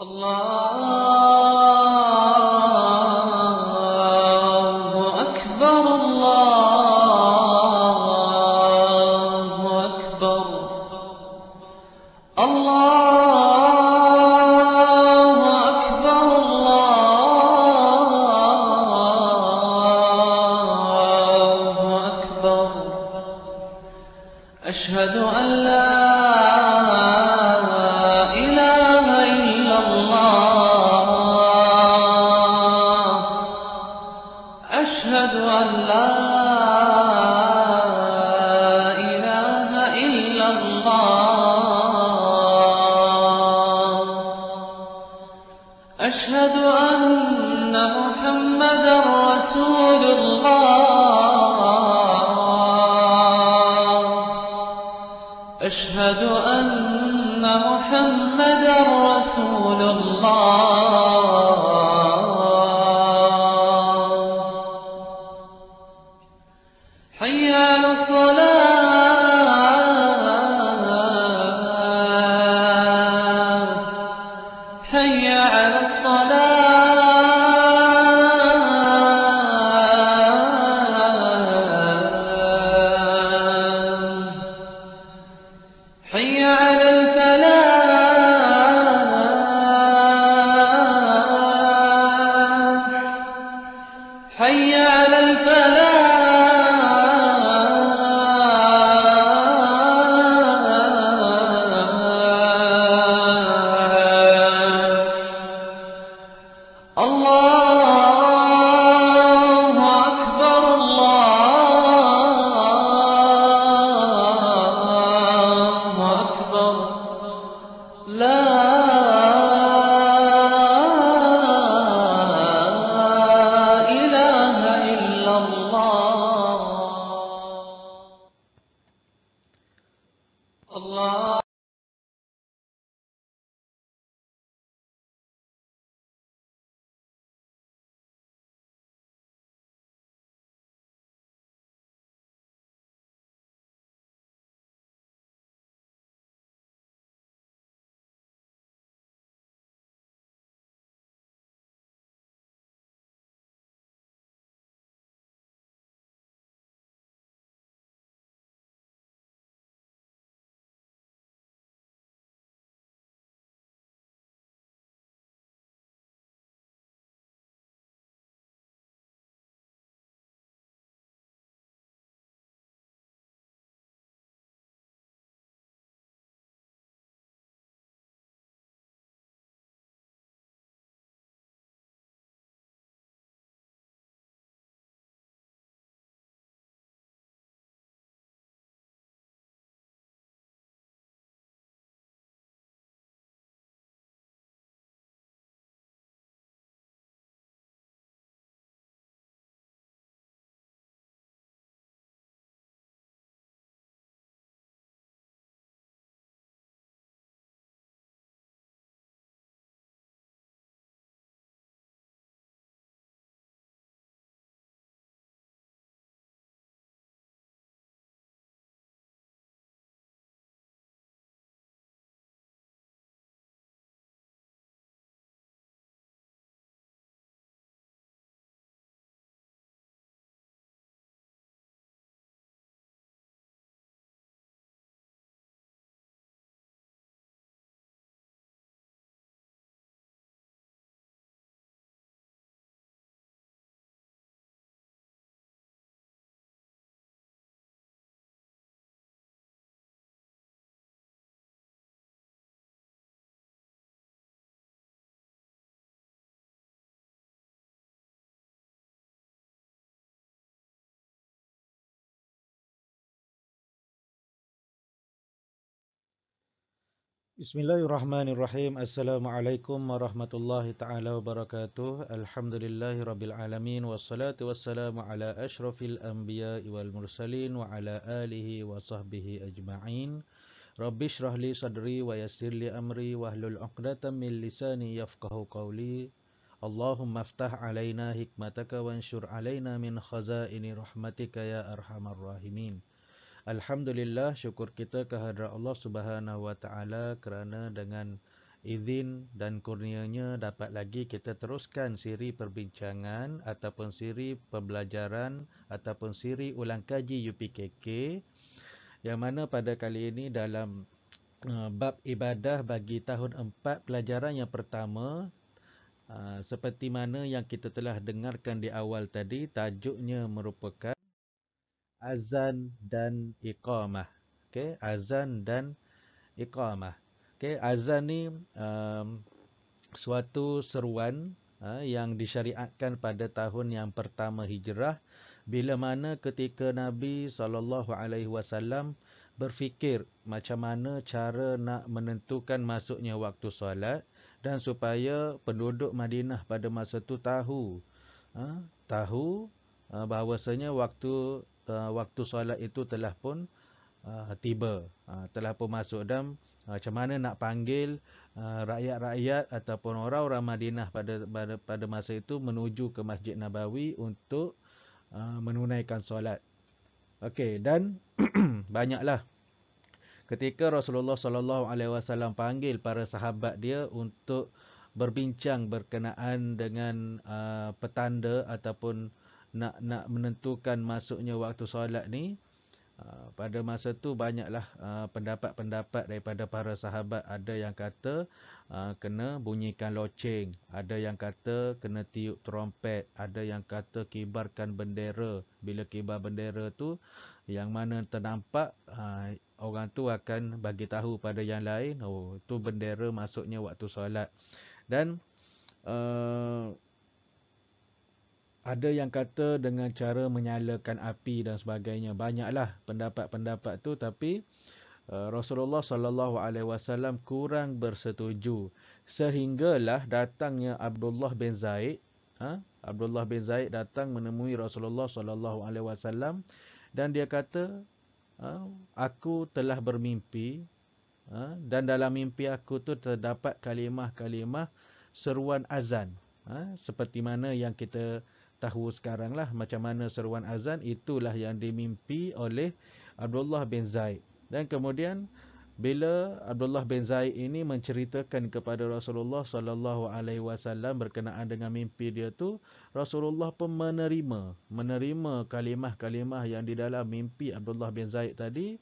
الله أكبر الله أكبر الله أكبر الله أشهد أن لا بسم الله الرحمن الرحيم السلام عليكم ورحمة الله تعالى وبركاته الحمد لله رب العالمين والصلاة والسلام على أشرف الأنبياء والمرسلين وعلى آله وصحبه أجمعين رب اشرح لي صدري ويسر لي أمري وأهل العقدة من لساني يفقه قولي اللهم افتح علينا حكمتك وانشر علينا من خزائن رحمتك يا أرحم الراحمين Alhamdulillah syukur kita kehadrat Allah Subhanahu Wa Taala kerana dengan izin dan kurnianya dapat lagi kita teruskan siri perbincangan ataupun siri pembelajaran ataupun siri ulang kaji UPKK yang mana pada kali ini dalam eh, bab ibadah bagi tahun 4 pelajaran yang pertama eh, seperti mana yang kita telah dengarkan di awal tadi tajuknya merupakan azan dan iqamah. Okey, azan dan iqamah. Okey, azan ni um, suatu seruan uh, yang disyariatkan pada tahun yang pertama hijrah bila mana ketika Nabi saw alaihi wasallam berfikir macam mana cara nak menentukan masuknya waktu solat dan supaya penduduk Madinah pada masa itu tahu uh, tahu uh, bahawasanya waktu uh, waktu solat itu telah pun uh, tiba uh, telah pun masuk dan uh, macam mana nak panggil uh, rakyat-rakyat ataupun orang-orang Madinah pada, pada pada masa itu menuju ke Masjid Nabawi untuk uh, menunaikan solat okey dan banyaklah ketika Rasulullah sallallahu alaihi wasallam panggil para sahabat dia untuk berbincang berkenaan dengan uh, petanda ataupun nak nak menentukan masuknya waktu solat ni uh, pada masa tu banyaklah uh, pendapat-pendapat daripada para sahabat ada yang kata uh, kena bunyikan loceng ada yang kata kena tiup trompet ada yang kata kibarkan bendera bila kibar bendera tu yang mana ternampak orang tu akan bagi tahu pada yang lain oh tu bendera masuknya waktu solat dan uh, ada yang kata dengan cara menyalakan api dan sebagainya banyaklah pendapat-pendapat tu tapi eh, Rasulullah sallallahu alaihi wasallam kurang bersetuju sehinggalah datangnya Abdullah bin Zaid ha Abdullah bin Zaid datang menemui Rasulullah sallallahu alaihi wasallam dan dia kata ha? aku telah bermimpi ha? dan dalam mimpi aku tu terdapat kalimah-kalimah seruan azan ha? seperti mana yang kita tahu sekarang lah macam mana seruan azan itulah yang dimimpi oleh Abdullah bin Zaid. Dan kemudian bila Abdullah bin Zaid ini menceritakan kepada Rasulullah sallallahu alaihi wasallam berkenaan dengan mimpi dia tu, Rasulullah pun menerima, menerima kalimah-kalimah yang di dalam mimpi Abdullah bin Zaid tadi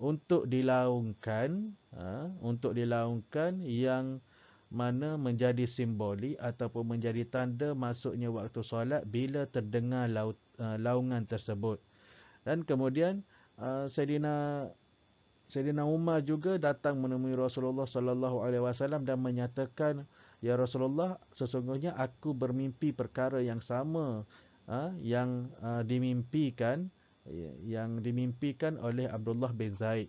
untuk dilaungkan, ha, untuk dilaungkan yang mana menjadi simboli ataupun menjadi tanda masuknya waktu solat bila terdengar laut, uh, laungan tersebut. Dan kemudian uh, Sayyidina Sayyidina Umar juga datang menemui Rasulullah sallallahu alaihi wasallam dan menyatakan ya Rasulullah sesungguhnya aku bermimpi perkara yang sama uh, yang uh, dimimpikan ya, yang dimimpikan oleh Abdullah bin Zaid.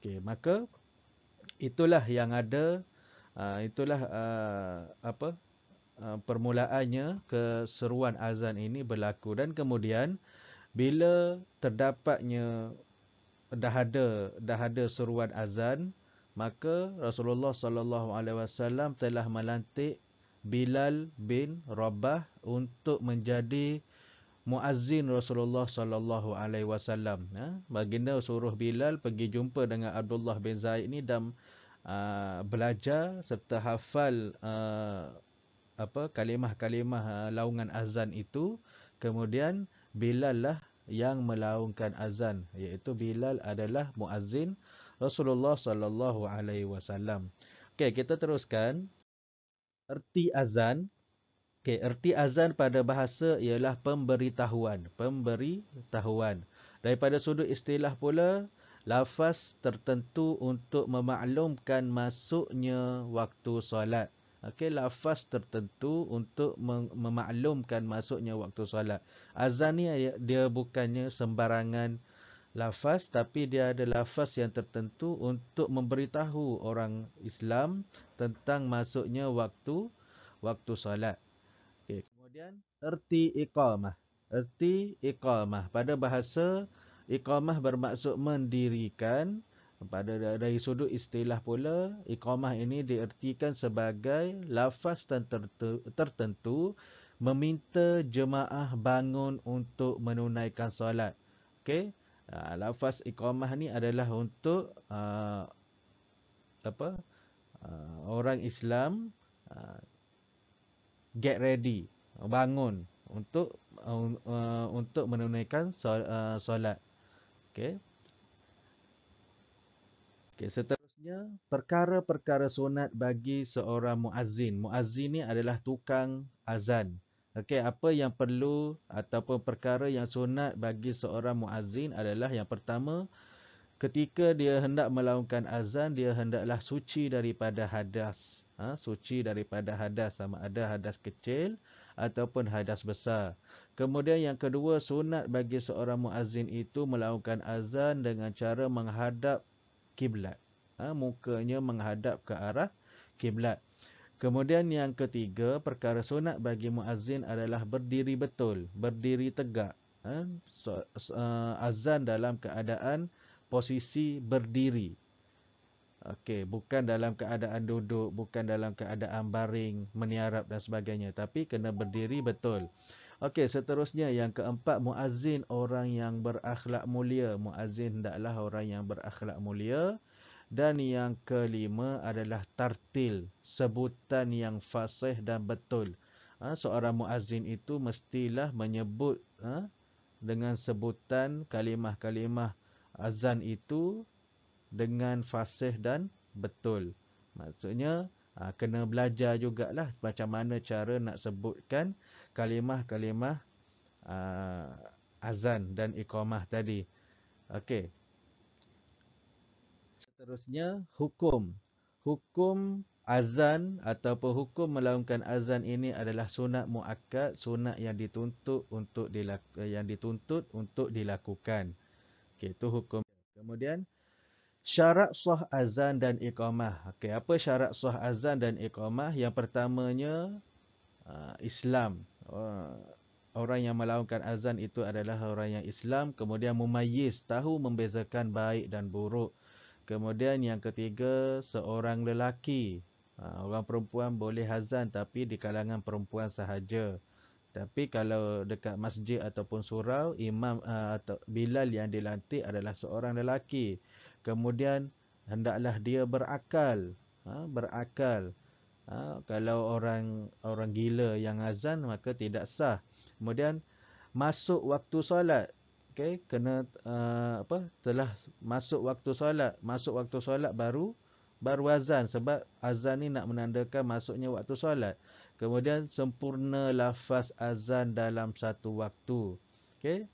Okey, maka itulah yang ada Ah, itulah uh, apa uh, permulaannya keseruan azan ini berlaku dan kemudian bila terdapatnya dah ada dah ada seruan azan maka Rasulullah sallallahu alaihi wasallam telah melantik Bilal bin Rabah untuk menjadi muazzin Rasulullah sallallahu alaihi wasallam baginda suruh Bilal pergi jumpa dengan Abdullah bin Zaid ni dan Uh, belajar serta hafal uh, apa kalimah-kalimah uh, laungan azan itu kemudian Bilal lah yang melaungkan azan iaitu Bilal adalah muazzin Rasulullah sallallahu alaihi wasallam okey kita teruskan erti azan okey erti azan pada bahasa ialah pemberitahuan pemberitahuan daripada sudut istilah pula lafaz tertentu untuk memaklumkan masuknya waktu solat. Okey, lafaz tertentu untuk memaklumkan masuknya waktu solat. Azan ni dia bukannya sembarangan lafaz tapi dia ada lafaz yang tertentu untuk memberitahu orang Islam tentang masuknya waktu waktu solat. Okey, kemudian erti iqamah. Erti iqamah pada bahasa Iqamah bermaksud mendirikan pada dari sudut istilah pula iqamah ini diertikan sebagai lafaz dan tertentu meminta jemaah bangun untuk menunaikan solat. Okey. Ha, lafaz iqamah ni adalah untuk uh, apa? Uh, orang Islam uh, get ready, bangun untuk uh, uh, untuk menunaikan solat. Uh, Okey. Okey, seterusnya perkara-perkara sunat bagi seorang muazzin. Muazzin ni adalah tukang azan. Okey, apa yang perlu ataupun perkara yang sunat bagi seorang muazzin adalah yang pertama ketika dia hendak melaungkan azan, dia hendaklah suci daripada hadas. Ha, suci daripada hadas sama ada hadas kecil ataupun hadas besar. Kemudian yang kedua, sunat bagi seorang muazzin itu melakukan azan dengan cara menghadap kiblat. Ha, mukanya menghadap ke arah kiblat. Kemudian yang ketiga, perkara sunat bagi muazzin adalah berdiri betul, berdiri tegak. Ha, so, so, eh, azan dalam keadaan posisi berdiri. Okey, bukan dalam keadaan duduk, bukan dalam keadaan baring, meniarap dan sebagainya, tapi kena berdiri Betul. Okey, seterusnya yang keempat muazin orang yang berakhlak mulia. Muazin hendaklah orang yang berakhlak mulia. Dan yang kelima adalah tartil, sebutan yang fasih dan betul. Ha, seorang muazin itu mestilah menyebut ha, dengan sebutan kalimah-kalimah azan itu dengan fasih dan betul. Maksudnya ha, kena belajar jugalah macam mana cara nak sebutkan kalimah-kalimah uh, azan dan iqamah tadi. Okey. Seterusnya hukum. Hukum azan atau hukum melaungkan azan ini adalah sunat muakkad, sunat yang dituntut untuk dilaku, yang dituntut untuk dilakukan. Okey, itu hukum. Kemudian syarat sah azan dan iqamah. Okey, apa syarat sah azan dan iqamah? Yang pertamanya ah, Islam. Ah, orang yang melakukan azan itu adalah orang yang Islam kemudian mumayyiz tahu membezakan baik dan buruk kemudian yang ketiga seorang lelaki ah, orang perempuan boleh azan tapi di kalangan perempuan sahaja tapi kalau dekat masjid ataupun surau imam ah, atau bilal yang dilantik adalah seorang lelaki kemudian hendaklah dia berakal berakal Ha, kalau orang orang gila yang azan maka tidak sah. Kemudian masuk waktu solat. Okey, kena uh, apa? Telah masuk waktu solat. Masuk waktu solat baru baru azan sebab azan ni nak menandakan masuknya waktu solat. Kemudian sempurna lafaz azan dalam satu waktu. Okey.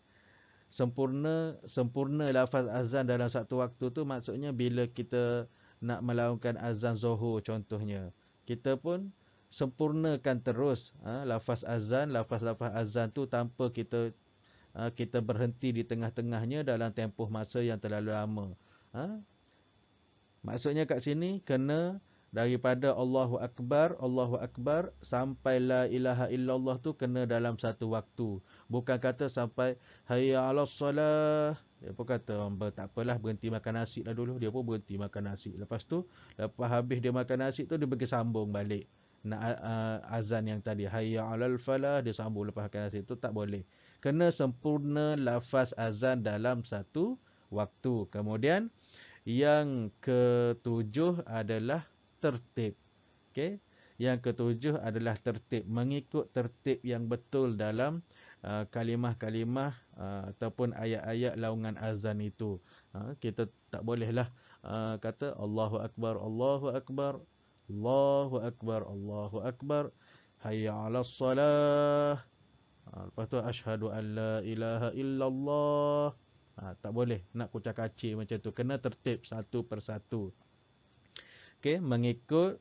Sempurna sempurna lafaz azan dalam satu waktu tu maksudnya bila kita nak melaungkan azan Zuhur contohnya kita pun sempurnakan terus ha, lafaz azan lafaz-lafaz azan tu tanpa kita ha, kita berhenti di tengah-tengahnya dalam tempoh masa yang terlalu lama ha? maksudnya kat sini kena daripada Allahu akbar Allahu akbar sampai la ilaha illallah tu kena dalam satu waktu bukan kata sampai hayya 'alas salah dia pun kata, tak apalah berhenti makan nasi lah dulu. Dia pun berhenti makan nasi. Lepas tu, lepas habis dia makan nasi tu, dia pergi sambung balik. Nak uh, ah, azan yang tadi. Hayya alal falah, dia sambung lepas makan nasi tu. Tak boleh. Kena sempurna lafaz azan dalam satu waktu. Kemudian, yang ketujuh adalah tertib. Okay? Yang ketujuh adalah tertib. Mengikut tertib yang betul dalam ah, kalimah-kalimah uh, Ah, ataupun ayat-ayat laungan azan itu. Ha, kita tak bolehlah ha, kata Allahu Akbar, Allahu Akbar, Allahu Akbar, Allahu Akbar, Hayya ala salah. Ha, lepas tu, Ashadu an la ilaha illallah. Ha, tak boleh nak kucak kacir macam tu. Kena tertib satu persatu. Okay, mengikut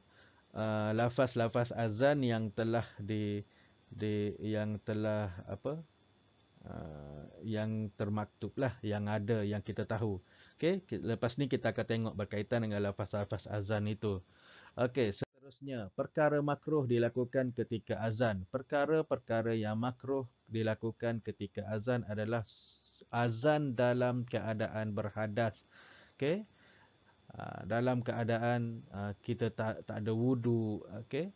lafaz-lafaz uh, azan yang telah di, di yang telah apa Ah, yang termaktub lah, yang ada, yang kita tahu. Okay, lepas ni kita akan tengok berkaitan dengan lafaz-lafaz azan itu. Okay, seterusnya, perkara makruh dilakukan ketika azan. Perkara-perkara yang makruh dilakukan ketika azan adalah azan dalam keadaan berhadas. Okay, ah, dalam keadaan ah, kita tak, tak ada wudu. Okay,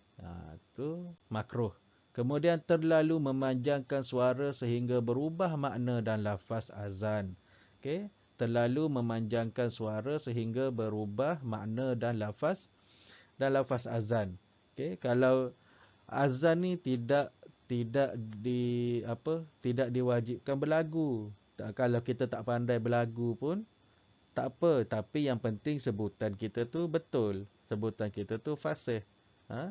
itu makruh kemudian terlalu memanjangkan suara sehingga berubah makna dan lafaz azan. Okey, terlalu memanjangkan suara sehingga berubah makna dan lafaz dan lafaz azan. Okey, kalau azan ni tidak tidak di apa tidak diwajibkan berlagu. Kalau kita tak pandai berlagu pun tak apa, tapi yang penting sebutan kita tu betul. Sebutan kita tu fasih. Ha?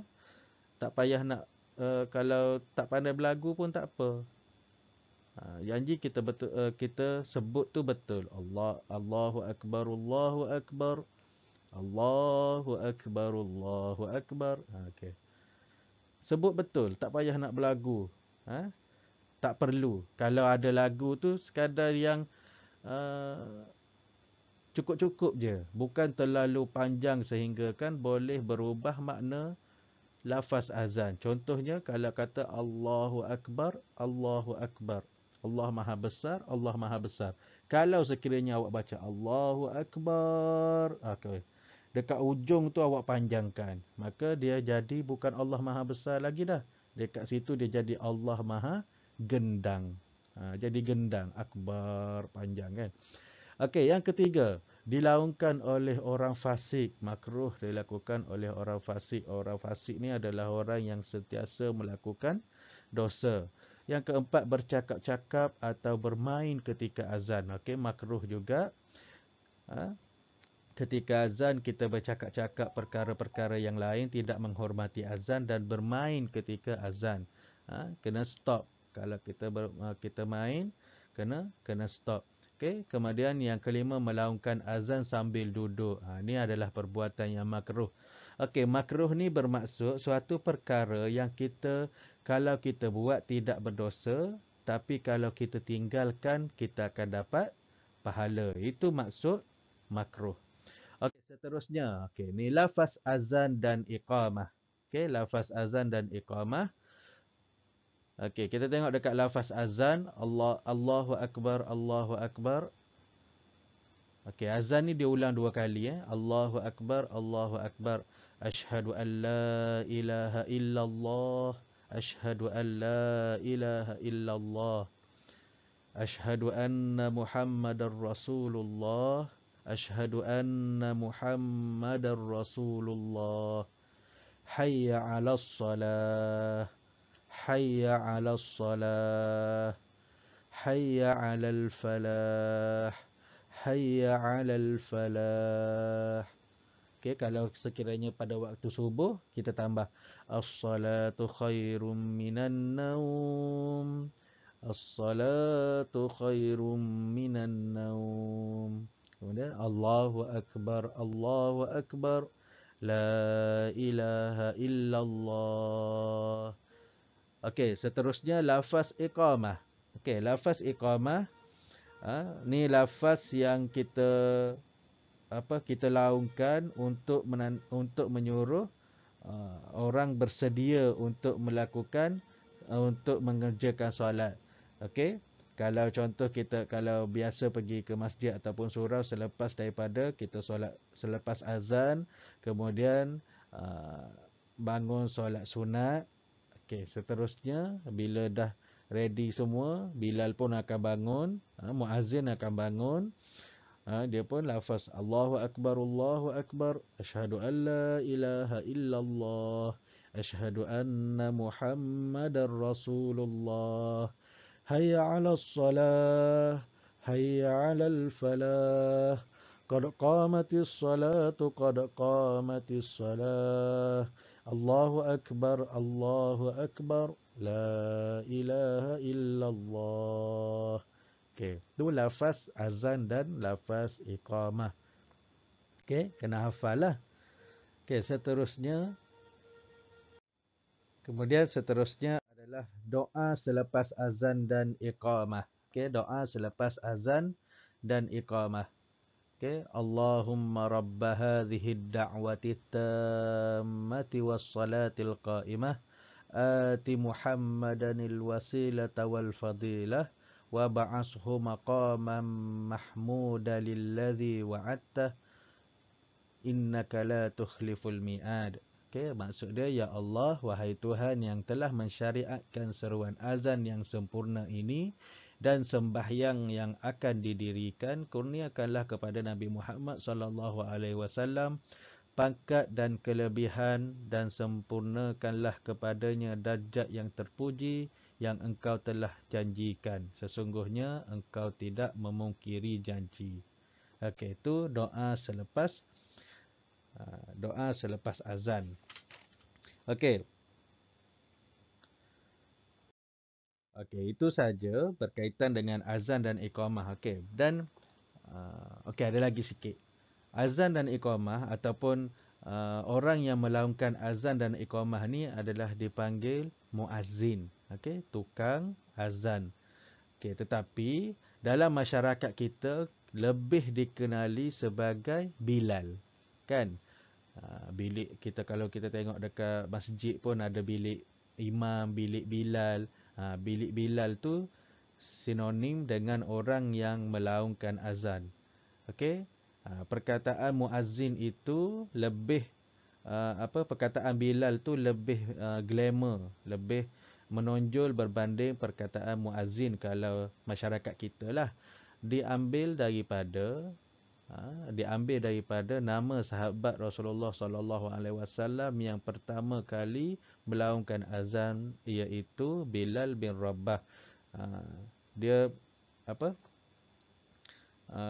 Tak payah nak Eh, kalau tak pandai berlagu pun tak apa. Ha, janji kita betul uh, kita sebut tu betul. Allah Allahu akbar Allahu akbar. Allahu akbar Allahu akbar. Ha, okay. Sebut betul, tak payah nak berlagu. Ha? Tak perlu. Kalau ada lagu tu sekadar yang uh, cukup-cukup je, bukan terlalu panjang sehingga kan boleh berubah makna lafaz azan. Contohnya kalau kata Allahu Akbar, Allahu Akbar. Allah Maha Besar, Allah Maha Besar. Kalau sekiranya awak baca Allahu Akbar, okay, Dekat ujung tu awak panjangkan, maka dia jadi bukan Allah Maha Besar lagi dah. Dekat situ dia jadi Allah Maha Gendang. Ha, jadi gendang, akbar panjang kan. Okey, yang ketiga, dilaungkan oleh orang fasik makruh dilakukan oleh orang fasik orang fasik ni adalah orang yang sentiasa melakukan dosa yang keempat bercakap-cakap atau bermain ketika azan okey makruh juga ha? ketika azan kita bercakap-cakap perkara-perkara yang lain tidak menghormati azan dan bermain ketika azan ha? kena stop kalau kita ha, kita main kena kena stop Okey, kemudian yang kelima melaungkan azan sambil duduk. Ha, ini adalah perbuatan yang makruh. Okey, makruh ni bermaksud suatu perkara yang kita kalau kita buat tidak berdosa, tapi kalau kita tinggalkan kita akan dapat pahala. Itu maksud makruh. Okey, seterusnya, okey, ni lafaz azan dan iqamah. Okey, lafaz azan dan iqamah. Okey, kita tengok dekat lafaz azan, Allah Allahu akbar, Allahu akbar. Okey, azan ni dia ulang dua kali eh. Allahu akbar, Allahu akbar. Ashhadu an la ilaha illallah. Ashhadu an la ilaha illallah. Ashhadu anna Muhammadar Rasulullah. Ashhadu anna Muhammadar Rasulullah. Hayya ala salah. حي على الصلاة حي على الفلاح hayya 'alal falah. Okey, kalau sekiranya pada waktu subuh kita tambah as-salatu khairum minan naum. As-salatu khairum minan naum. Kemudian Allahu akbar, Allahu akbar. La ilaha illallah. Okey, seterusnya lafaz iqamah. Okey, lafaz iqamah. Ha, ni lafaz yang kita apa kita laungkan untuk menan, untuk menyuruh uh, orang bersedia untuk melakukan uh, untuk mengerjakan solat. Okey. Kalau contoh kita kalau biasa pergi ke masjid ataupun surau selepas daripada kita solat selepas azan kemudian uh, bangun solat sunat Okey, seterusnya bila dah ready semua, Bilal pun akan bangun, ha, muazzin akan bangun. Ha, dia pun lafaz Allahu akbar Allahu akbar asyhadu alla ilaha illallah asyhadu anna muhammadar rasulullah hayya 'alas salah hayya al falah qad qamatis salatu qad qamatis salah Allahu Akbar, Allahu Akbar, La إله illallah. الله Okay. Itu lafaz azan dan lafaz iqamah. Okay. Kena hafal lah. Okay. Seterusnya. Kemudian seterusnya adalah doa selepas azan dan iqamah. Okay. Doa selepas azan dan iqamah. Okay. Allahumma rabba hadhihi da'wati tammati was salati al-qa'imah ati Muhammadan al-wasilata wal fadilah wa ba'ashu maqaman mahmuda lilladhi wa'atta innaka la tukhliful mi'ad. Okay. maksud dia ya Allah wahai Tuhan yang telah mensyariatkan seruan azan yang sempurna ini dan sembahyang yang akan didirikan kurniakanlah kepada Nabi Muhammad sallallahu alaihi wasallam pangkat dan kelebihan dan sempurnakanlah kepadanya darjat yang terpuji yang engkau telah janjikan sesungguhnya engkau tidak memungkiri janji okey itu doa selepas ah, doa selepas azan okey Okey, itu saja berkaitan dengan azan dan iqamah. Okey, dan uh, okey ada lagi sikit. Azan dan iqamah ataupun uh, orang yang melaungkan azan dan iqamah ni adalah dipanggil muazzin. Okey, tukang azan. Okey, tetapi dalam masyarakat kita lebih dikenali sebagai bilal. Kan? Uh, bilik kita kalau kita tengok dekat masjid pun ada bilik imam, bilik bilal ha, bilik Bilal tu sinonim dengan orang yang melaungkan azan. Okey? Ha, perkataan muazzin itu lebih uh, apa perkataan Bilal tu lebih uh, glamour, lebih menonjol berbanding perkataan muazzin kalau masyarakat kita lah diambil daripada Ha, diambil daripada nama sahabat Rasulullah sallallahu alaihi wasallam yang pertama kali melaungkan azan iaitu Bilal bin Rabah. Ha, dia apa? Ha,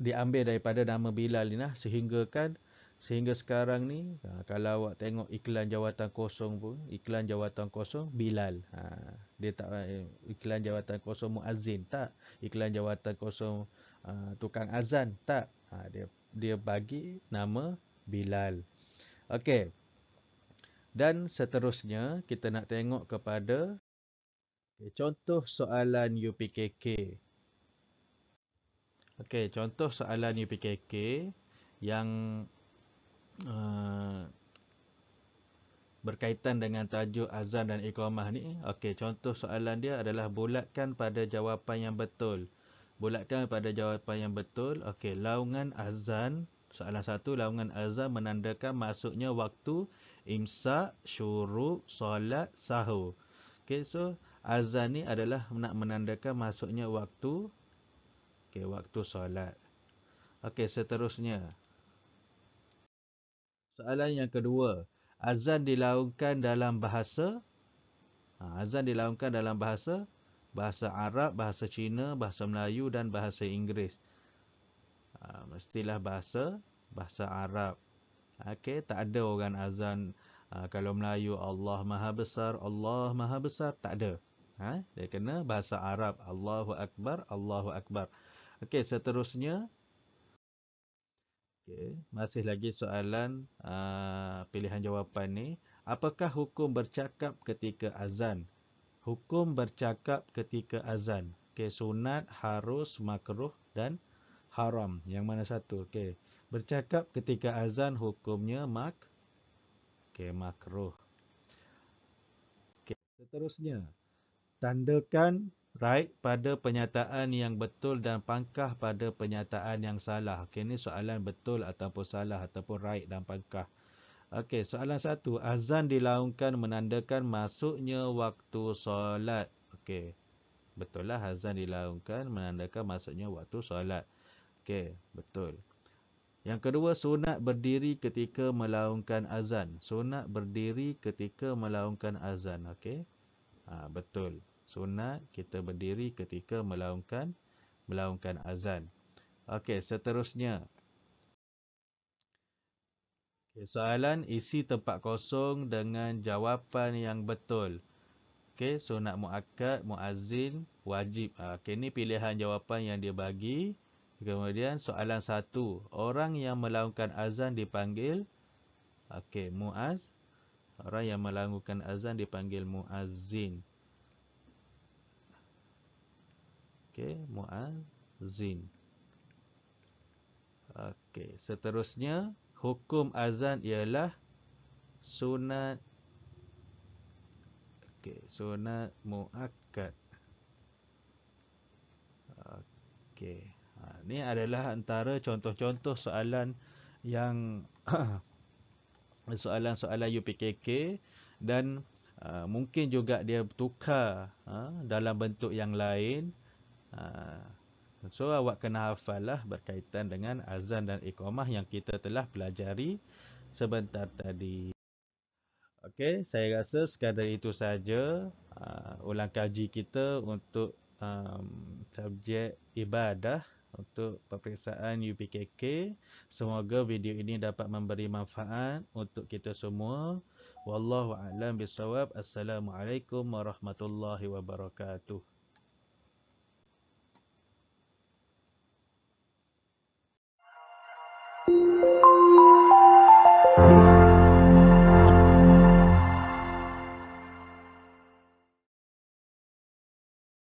diambil daripada nama Bilal ni lah sehingga kan sehingga sekarang ni kalau awak tengok iklan jawatan kosong pun iklan jawatan kosong Bilal dia tak eh, iklan jawatan kosong muazzin tak iklan jawatan kosong Ah, tukang azan tak ha, dia dia bagi nama Bilal okey dan seterusnya kita nak tengok kepada okay, contoh soalan UPKK okey contoh soalan UPKK yang uh, berkaitan dengan tajuk azan dan iqamah ni okey contoh soalan dia adalah bulatkan pada jawapan yang betul bulatkan pada jawapan yang betul. Okey, laungan azan. Soalan satu, laungan azan menandakan masuknya waktu imsak, syuruk, solat, sahur. Okey, so azan ni adalah nak menandakan masuknya waktu okay, waktu solat. Okey, seterusnya. Soalan yang kedua, azan dilaungkan dalam bahasa ha, azan dilaungkan dalam bahasa bahasa Arab, bahasa Cina, bahasa Melayu dan bahasa Inggeris. Ha, mestilah bahasa bahasa Arab. Okey, tak ada orang azan ha, kalau Melayu Allah Maha Besar, Allah Maha Besar, tak ada. Ha, dia kena bahasa Arab, Allahu Akbar, Allahu Akbar. Okey, seterusnya Okay. Masih lagi soalan uh, pilihan jawapan ni. Apakah hukum bercakap ketika azan? Hukum bercakap ketika azan. Okey, sunat, harus, makruh dan haram. Yang mana satu? Okey. Bercakap ketika azan hukumnya mak okay, makruh. Okey, seterusnya. Tandakan right pada penyataan yang betul dan pangkah pada penyataan yang salah. Okey, ni soalan betul ataupun salah ataupun right dan pangkah. Okey, soalan satu. Azan dilaungkan menandakan masuknya waktu solat. Okey, betul lah. Azan dilaungkan menandakan masuknya waktu solat. Okey, betul. Yang kedua, sunat berdiri ketika melaungkan azan. Sunat berdiri ketika melaungkan azan. Okey, ha, betul. Sunat kita berdiri ketika melaungkan melaungkan azan. Okey, seterusnya. Okay, soalan isi tempat kosong dengan jawapan yang betul. Okay, so nak mu'akad, mu'azin, wajib. Ah, okay, ini pilihan jawapan yang dia bagi. Kemudian soalan satu, orang yang melakukan azan dipanggil Okay, muaz. Orang yang melakukan azan dipanggil mu'azin. Okay, mu'azin. Okay, seterusnya hukum azan ialah sunat okey sunat muakkad okey ha ni adalah antara contoh-contoh soalan yang soalan-soalan UPKK dan uh, mungkin juga dia tukar uh, dalam bentuk yang lain uh, So awak kena hafal lah berkaitan dengan azan dan iqamah yang kita telah pelajari sebentar tadi. Okey, saya rasa sekadar itu saja uh, ulang kaji kita untuk um, subjek ibadah untuk peperiksaan UPKK. Semoga video ini dapat memberi manfaat untuk kita semua. Wallahu a'lam bissawab. Assalamualaikum warahmatullahi wabarakatuh.